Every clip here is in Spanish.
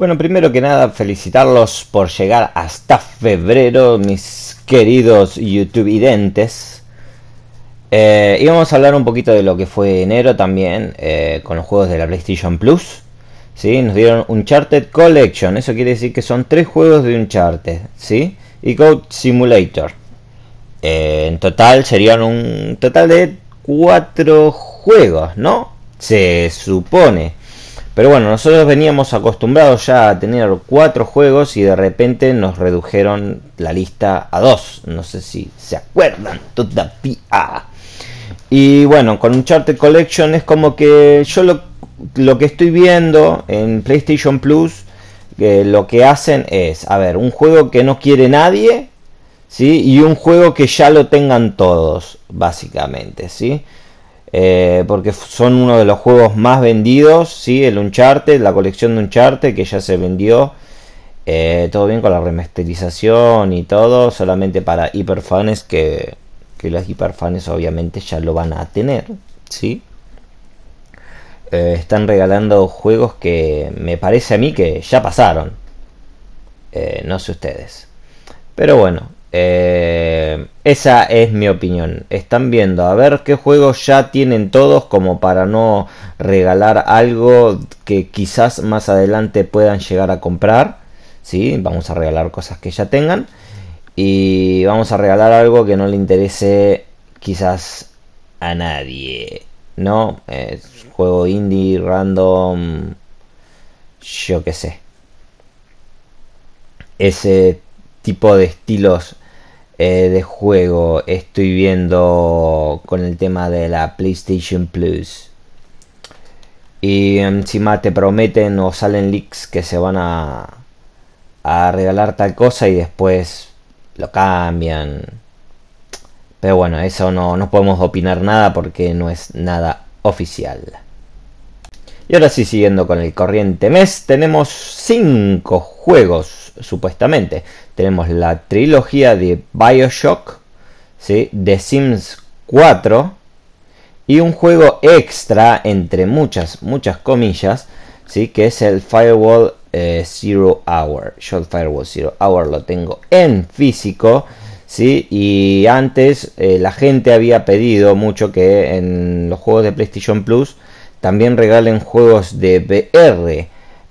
Bueno, primero que nada, felicitarlos por llegar hasta febrero, mis queridos YouTube identes. Eh, y vamos a hablar un poquito de lo que fue enero también eh, con los juegos de la PlayStation Plus. ¿sí? Nos dieron Uncharted Collection, eso quiere decir que son tres juegos de Uncharted, ¿sí? Y Code Simulator. Eh, en total serían un total de cuatro juegos, ¿no? Se supone. Pero bueno, nosotros veníamos acostumbrados ya a tener cuatro juegos y de repente nos redujeron la lista a dos. No sé si se acuerdan todavía. Y bueno, con un Charter Collection es como que yo lo, lo que estoy viendo en PlayStation Plus, Que lo que hacen es, a ver, un juego que no quiere nadie, ¿sí? Y un juego que ya lo tengan todos, básicamente, ¿sí? sí eh, porque son uno de los juegos más vendidos, ¿sí? el Uncharted, la colección de Uncharted que ya se vendió, eh, todo bien con la remasterización y todo, solamente para hiperfanes que, los hiperfanes obviamente ya lo van a tener, ¿sí? Eh, están regalando juegos que me parece a mí que ya pasaron, no sé ustedes, pero bueno, eh, esa es mi opinión. Están viendo a ver qué juegos ya tienen todos como para no regalar algo que quizás más adelante puedan llegar a comprar. ¿Sí? Vamos a regalar cosas que ya tengan. Y vamos a regalar algo que no le interese quizás a nadie. ¿No? juego indie, random. Yo qué sé. Ese tipo de estilos eh, de juego estoy viendo con el tema de la PlayStation Plus. Y encima em, te prometen o salen leaks que se van a, a regalar tal cosa y después lo cambian. Pero bueno, eso no, no podemos opinar nada porque no es nada oficial. Y ahora sí, siguiendo con el corriente mes, tenemos 5 juegos supuestamente. Tenemos la trilogía de Bioshock, ¿sí? de Sims 4 y un juego extra entre muchas, muchas comillas, ¿sí? que es el Firewall eh, Zero Hour. Yo el Firewall Zero Hour lo tengo en físico. ¿sí? Y antes eh, la gente había pedido mucho que en los juegos de PlayStation Plus también regalen juegos de VR.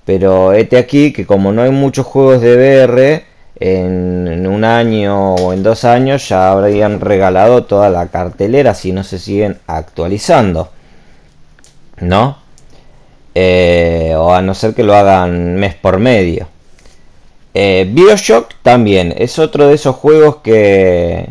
Pero este aquí que como no hay muchos juegos de VR, en, un año o en dos años ya habrían regalado toda la cartelera si no se siguen actualizando. ¿No? Eh, o a no ser que lo hagan mes por medio. Eh, Bioshock también es otro de esos juegos que,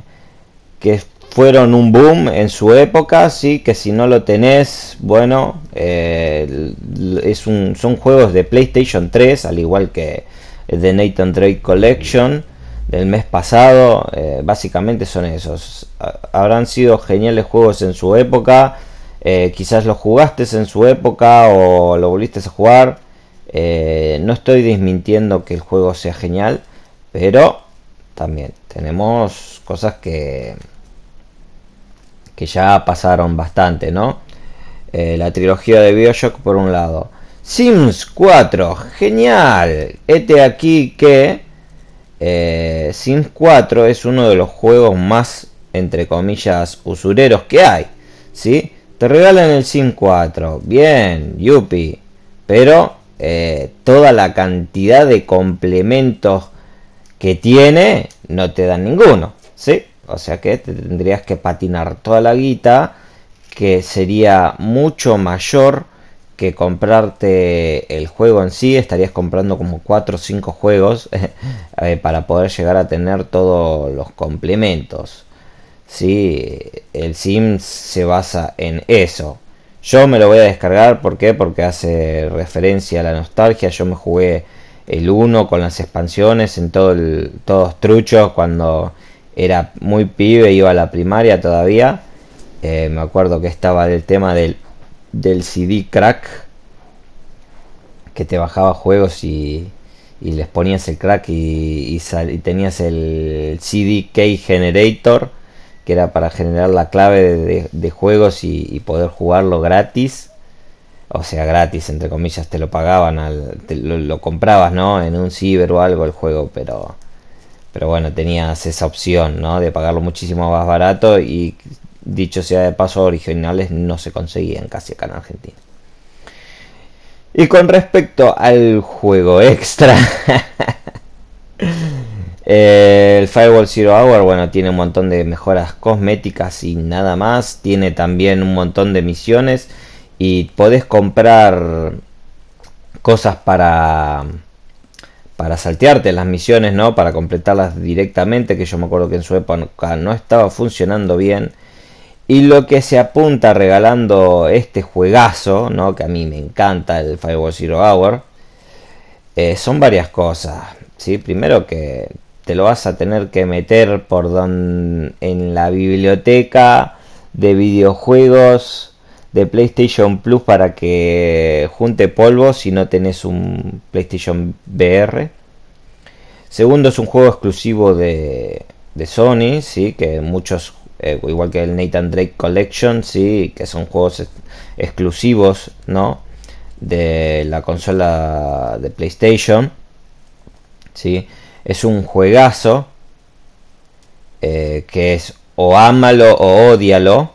que fueron un boom en su época, sí, que si no lo tenés, bueno, eh, es un, son juegos de PlayStation 3, al igual que The Nathan Drake Collection del mes pasado, eh, básicamente son esos. Habrán sido geniales juegos en su época, eh, quizás los jugaste en su época o lo volviste a jugar. no estoy desmintiendo que el juego sea genial, pero también tenemos cosas que que ya pasaron bastante, ¿no? Eh, la trilogía de Bioshock por un lado. Sims 4, genial. Este aquí que eh, Sims 4 es uno de los juegos más, entre comillas, usureros que hay. ¿Sí? Te regalan el Sims 4. Bien, yupi. Pero eh, toda la cantidad de complementos que tiene no te dan ninguno. ¿Sí? O sea que te tendrías que patinar toda la guita, que sería mucho mayor que comprarte el juego en sí. Estarías comprando como 4 o 5 juegos eh, para poder llegar a tener todos los complementos. Sí, el Sims se basa en eso. Yo me lo voy a descargar, ¿por qué? Porque hace referencia a la nostalgia. Yo me jugué el 1 con las expansiones en todo el, todos truchos cuando era muy pibe, iba a la primaria todavía. Eh, me acuerdo que estaba del tema del, del CD crack, que te bajaba juegos y, les ponías el crack y, tenías el CD Key Generator, que era para generar la clave de, juegos y, poder jugarlo gratis. O sea, gratis, entre comillas, te lo pagaban, al, lo, comprabas, ¿no? En un ciber o algo el juego, pero pero bueno, tenías esa opción, ¿no? De pagarlo muchísimo más barato y dicho sea de paso, originales no se conseguían casi acá en Argentina. Y con respecto al juego extra, el Firewall Zero Hour, bueno, tiene un montón de mejoras cosméticas y nada más. Tiene también un montón de misiones y podés comprar cosas para para saltearte las misiones, ¿no? Para completarlas directamente, que yo me acuerdo que en su época no estaba funcionando bien. Y lo que se apunta regalando este juegazo, ¿no? Que a mí me encanta, el Firewall Zero Hour. Eh, son varias cosas, ¿sí? Primero que te lo vas a tener que meter por don... en la biblioteca de videojuegos de PlayStation Plus para que junte polvo si no tenés un PlayStation VR. Segundo es un juego exclusivo de, Sony, ¿sí? que muchos, eh, igual que el Nathan Drake Collection, ¿sí? que son juegos exclusivos ¿no? de la consola de PlayStation. ¿sí? Es un juegazo eh, que es o ámalo o odialo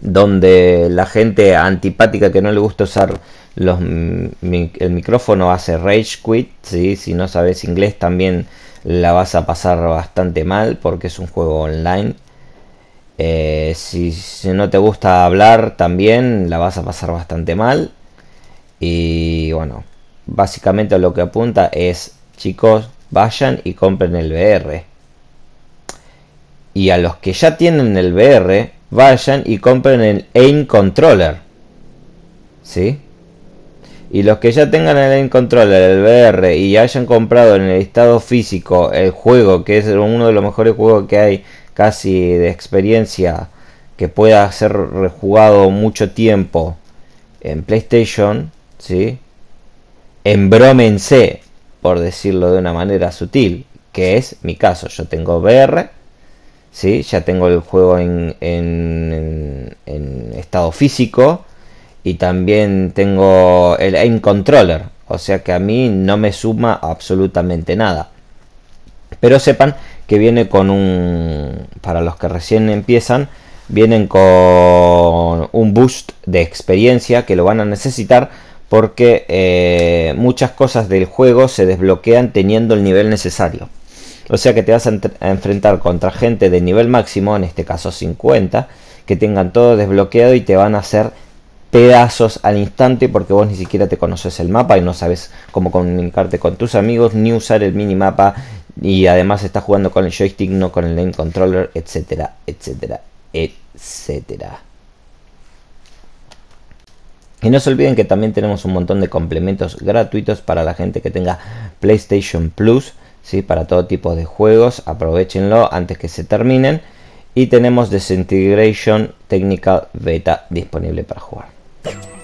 donde la gente antipática que no le gusta usar el micrófono hace rage quit, si no sabes inglés también la vas a pasar bastante mal porque es un juego online. Eh, si, si, no te gusta hablar también la vas a pasar bastante mal. Y bueno, básicamente lo que apunta es chicos, vayan y compren el VR. Y a los que ya tienen el VR, vayan y compren el aim controller. ¿Sí? Y los que ya tengan el aim controller, el VR y hayan comprado en el estado físico el juego, que es uno de los mejores juegos que hay casi de experiencia que pueda ser rejugado mucho tiempo en PlayStation, ¿sí? Embrómense, por decirlo de una manera sutil, que es mi caso, yo tengo VR ¿sí? ya tengo el juego en, estado físico y también tengo el aim controller, o sea que a mí no me suma absolutamente nada. Pero sepan que viene con un, para los que recién empiezan, vienen con un boost de experiencia que lo van a necesitar porque eh, muchas cosas del juego se desbloquean teniendo el nivel necesario. O sea que te vas a, enfrentar contra gente de nivel máximo, en este caso 50, que tengan todo desbloqueado y te van a hacer pedazos al instante porque vos ni siquiera te conoces el mapa y no sabes cómo comunicarte con tus amigos ni usar el minimapa y además estás jugando con el joystick, no con el lane controller, etcétera, etcétera, etcétera. Y no se olviden que también tenemos un montón de complementos gratuitos para la gente que tenga PlayStation Plus para todo tipo de juegos, aprovechenlo antes que se terminen. Y tenemos Desintegration Technical Beta disponible para jugar.